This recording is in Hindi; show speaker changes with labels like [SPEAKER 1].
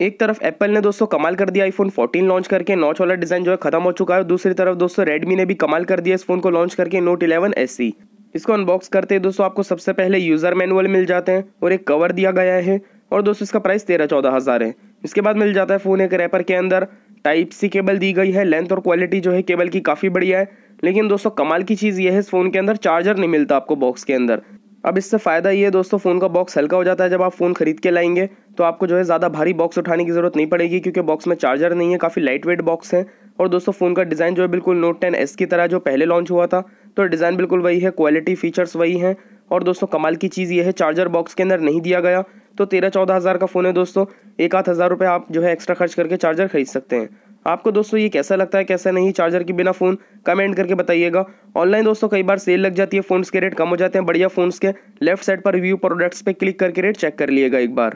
[SPEAKER 1] एक तरफ एप्पल ने दोस्तों कमाल कर दिया आईफोन 14 लॉन्च करके नॉच वाला डिजाइन जो है खत्म हो चुका है दूसरी तरफ दोस्तों रेडमी ने भी कमाल कर दिया इस फोन को लॉन्च करके नोट 11 एस इसको अनबॉक्स करते हैं दोस्तों आपको सबसे पहले यूजर मैनुअल मिल जाते हैं और एक कवर दिया गया है और दोस्तों इसका प्राइस तेरह चौदह हज़ार है इसके बाद मिल जाता है फ़ोन एक रैपर के अंदर टाइप सी केबल दी गई है लेंथ और क्वालिटी जो है केबल की काफ़ी बढ़िया है लेकिन दोस्तों कमाल की चीज़ यह है इस फ़ोन के अंदर चार्जर नहीं मिलता आपको बॉक्स के अंदर अब इससे फ़ायदा ये है दोस्तों फ़ोन का बॉक्स हल्का हो जाता है जब आप फ़ोन खरीद के लाएंगे तो आपको जो है ज़्यादा भारी बॉक्स उठाने की ज़रूरत नहीं पड़ेगी क्योंकि बॉक्स में चार्जर नहीं है काफ़ी लाइट वेट बॉक्स है और दोस्तों फ़ोन का डिज़ाइन जो है बिल्कुल नोट टेन एस की तरह जो पहले लॉन्च हुआ था तो डिज़ाइन बिल्कुल वही है क्वालिटी फ़ीचर्स वही हैं और दोस्तों कमाल की चीज़ ये है चार्जर बॉक्स के अंदर नहीं दिया गया तो तेरह चौदह हज़ार का फ़ोन है दोस्तों एक आध हज़ार रुपये आप जो है एक्स्ट्रा खर्च करके चार्जर खरीद सकते हैं आपको दोस्तों ये कैसा लगता है कैसा नहीं चार्जर के बिना फ़ोन कमेंट करके बताइएगा ऑनलाइन दोस्तों कई बार सेल लग जाती है फ़ोन्स के रेट कम हो जाते हैं बढ़िया फ़ोन्स के लेफ्ट साइड पर रिव्यू प्रोडक्ट्स पे क्लिक करके रेट चेक कर लिएगा एक बार